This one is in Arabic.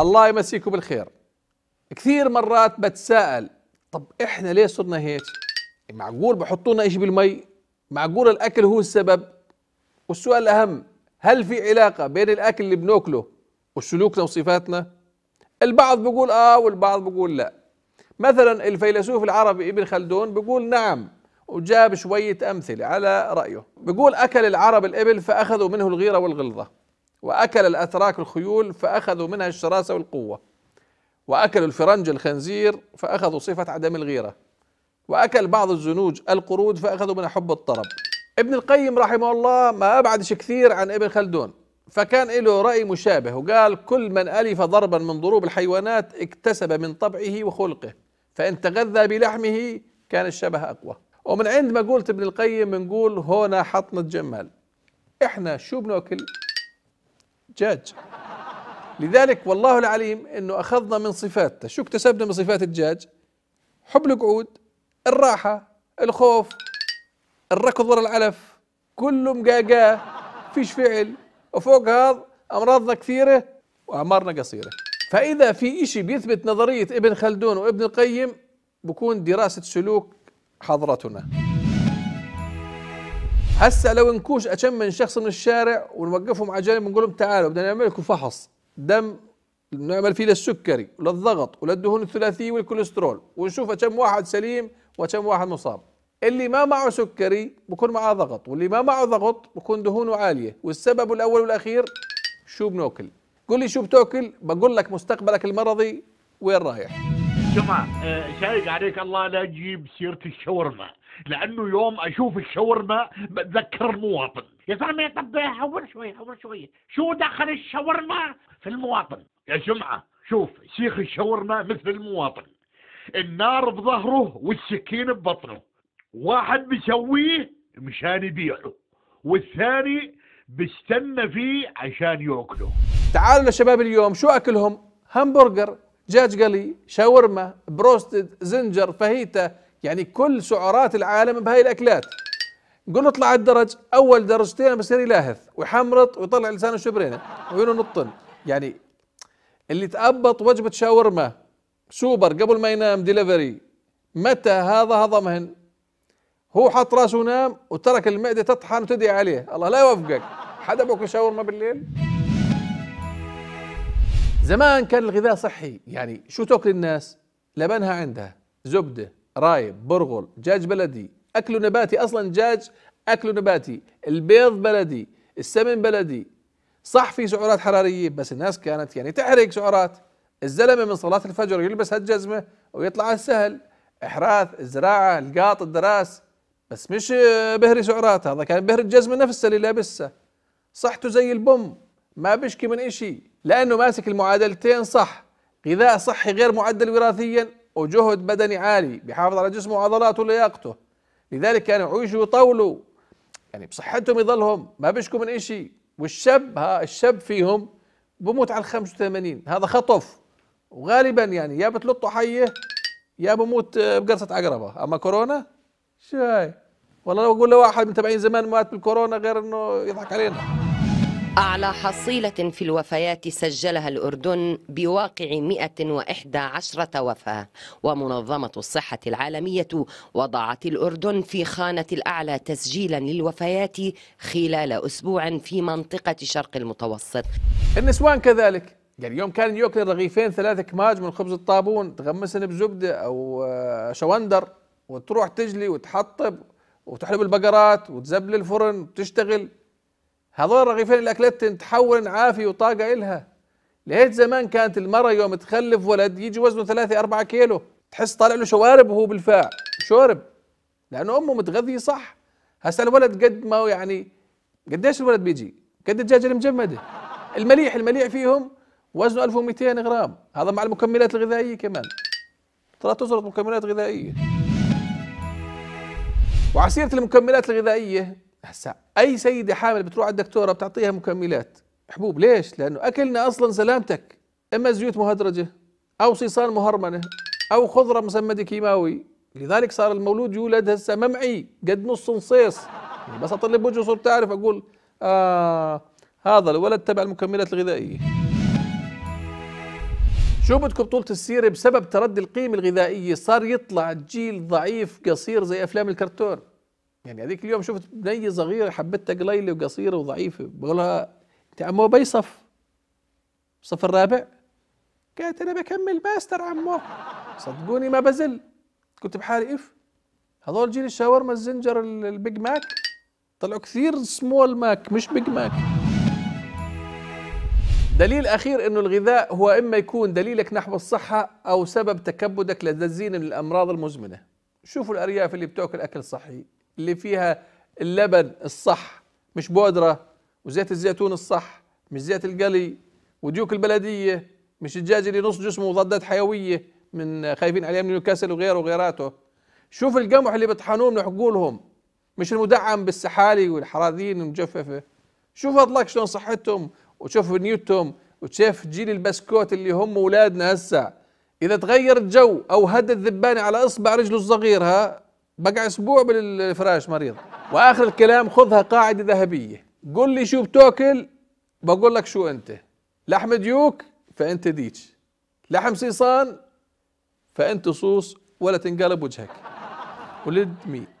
الله يمسيكم بالخير كثير مرات بتساءل طب احنا ليه صرنا هيك معقول بحطونا إشي بالمي معقول الاكل هو السبب والسؤال الاهم هل في علاقه بين الاكل اللي بناكله وسلوكنا وصفاتنا البعض بيقول اه والبعض بيقول لا مثلا الفيلسوف العربي ابن خلدون بيقول نعم وجاب شويه امثله على رايه بيقول اكل العرب الابل فاخذوا منه الغيره والغلظه وأكل الأتراك الخيول فأخذوا منها الشراسة والقوة وأكلوا الفرنج الخنزير فأخذوا صفة عدم الغيرة وأكل بعض الزنوج القرود فأخذوا منها حب الطرب ابن القيم رحمه الله ما أبعدش كثير عن ابن خلدون فكان له رأي مشابه وقال كل من ألف ضربا من ضروب الحيوانات اكتسب من طبعه وخلقه فإن تغذى بلحمه كان الشبه أقوى ومن عند ما قلت ابن القيم بنقول هنا حطنا الجمال احنا شو بناكل دجاج لذلك والله العليم انه اخذنا من صفاته شو اكتسبنا من صفات الدجاج حب القعود الراحه الخوف الركض ورا العلف كله مقاقاه فيش فعل وفوق هذا امراضنا كثيره واعمارنا قصيره فاذا في إشي بيثبت نظريه ابن خلدون وابن القيم بكون دراسه سلوك حضرتنا هسه لو نكوش أشم من شخص من الشارع ونوقفهم على جنب ونقول لهم تعالوا بدنا نعمل لكم فحص دم نعمل فيه للسكري وللضغط وللدهون الثلاثيه والكوليسترول ونشوف كم واحد سليم وكم واحد مصاب اللي ما معه سكري بكون معه ضغط واللي ما معه ضغط بكون دهونه عاليه والسبب الاول والاخير شو بناكل قل لي شو بتاكل بقول لك مستقبلك المرضي وين رايح جماعة آه، شايق عليك الله لا تجيب سيرة الشاورما لأنه يوم أشوف الشاورما بتذكر المواطن يا زلمة طب حول شوية حول شوية شو دخل الشاورما في المواطن يا جمعة شوف شيخ الشاورما مثل المواطن النار بظهره والسكين ببطنه واحد بيسويه مشان يبيعه والثاني بيستنى فيه عشان ياكله تعالوا يا شباب اليوم شو اكلهم همبرجر دجاج قلي شاورما بروستد زنجر فاهيتا يعني كل سعرات العالم بهاي الاكلات قول له اطلع على الدرج اول درجتين بصير يلاهث ويحمرط ويطلع لسانه شبرينه وينه نطن يعني اللي تأبط وجبة شاورما سوبر قبل ما ينام ديليفري متى هذا هضمهن هو حط راسه ونام وترك المعدة تطحن وتدعي عليه الله لا يوفقك حدا باكل شاورما بالليل زمان كان الغذاء صحي يعني شو تاكل الناس لبنها عندها زبده رايب برغل دجاج بلدي اكل نباتي اصلا دجاج اكل نباتي البيض بلدي السمن بلدي صح في سعرات حراريه بس الناس كانت يعني تحرق سعرات الزلمه من صلاه الفجر يلبس هالجزمه ويطلع على السهل احراث الزراعه القاط الدراس بس مش بهري سعرات هذا كان بهري الجزمه نفسها اللي لابسها صحته زي البم ما بشكي من اشي لأنه ماسك المعادلتين صح غذاء صحي غير معدل وراثيا وجهد بدني عالي بيحافظ على جسمه وعضلاته ولياقته لذلك كانوا يعني يعيشوا ويطولوا يعني بصحتهم يظلهم ما بيشكوا من شيء والشاب ها الشاب فيهم بموت على 85 هذا خطف وغالبا يعني يا بتلطه حيه يا بموت بقرصه عقربه اما كورونا شاي والله لو اقول لواحد من تبعين زمان مات بالكورونا غير انه يضحك علينا أعلى حصيلة في الوفيات سجلها الأردن بواقع 111 وفاة ومنظمة الصحة العالمية وضعت الأردن في خانة الأعلى تسجيلا للوفيات خلال أسبوع في منطقة شرق المتوسط النسوان كذلك يعني يوم كان يأكل رغيفين ثلاثة كماج من خبز الطابون تغمسن بزبدة أو آه، شوندر وتروح تجلي وتحطب وتحلب البقرات وتزبل الفرن وتشتغل هذول الرغيفين الاكلات تحول عافية وطاقة إلها لهيك زمان كانت المرأة يوم تخلف ولد يجي وزنه ثلاثة أربعة كيلو تحس طالع له شوارب وهو بالفاع شورب لأنه أمه متغذية صح هسا الولد قد ما هو يعني قديش الولد بيجي؟ قد الدجاجة المجمدة المليح المليح فيهم وزنه 1200 غرام هذا مع المكملات الغذائية كمان ترى تزرط مكملات غذائية وعسيرة المكملات الغذائية هسا اي سيده حامل بتروح على الدكتوره بتعطيها مكملات حبوب ليش لانه اكلنا اصلا سلامتك اما زيوت مهدرجه او صيصان مهرمنه او خضره مسمده كيماوي لذلك صار المولود يولد هسه ممعي قد نص نصيص يعني بس اطلب وجهه صرت تعرف اقول آه هذا الولد تبع المكملات الغذائيه شو بدكم بطولة السيرة بسبب تردي القيمة الغذائية صار يطلع جيل ضعيف قصير زي أفلام الكرتون يعني هذيك اليوم شفت بنية صغيرة حبتها قليلة وقصيرة وضعيفة بقولها أنت عمو صف صف الرابع قالت أنا بكمل ماستر عمو صدقوني ما بزل كنت بحالي إف هذول جيل الشاورما الزنجر البيج ماك طلعوا كثير سمول ماك مش بيج ماك دليل أخير أنه الغذاء هو إما يكون دليلك نحو الصحة أو سبب تكبدك للتزيين من الأمراض المزمنة شوفوا الأرياف اللي بتأكل أكل صحي اللي فيها اللبن الصح مش بودرة وزيت الزيتون الصح مش زيت القلي وديوك البلدية مش الدجاج اللي نص جسمه مضادات حيوية من خايفين عليه من نيوكاسل وغيره وغيراته شوف القمح اللي بيطحنوه من حقولهم مش المدعم بالسحالي والحراذين المجففة شوف اطلاق شلون صحتهم وشوف نيوتهم وشوف جيل البسكوت اللي هم اولادنا هسه اذا تغير الجو او هدد ذبانه على اصبع رجله الصغير ها بقى اسبوع بالفراش مريض واخر الكلام خذها قاعده ذهبيه قل لي شو بتاكل بقول لك شو انت لحم ديوك فانت ديتش لحم صيصان فانت صوص ولا تنقلب وجهك ولد مين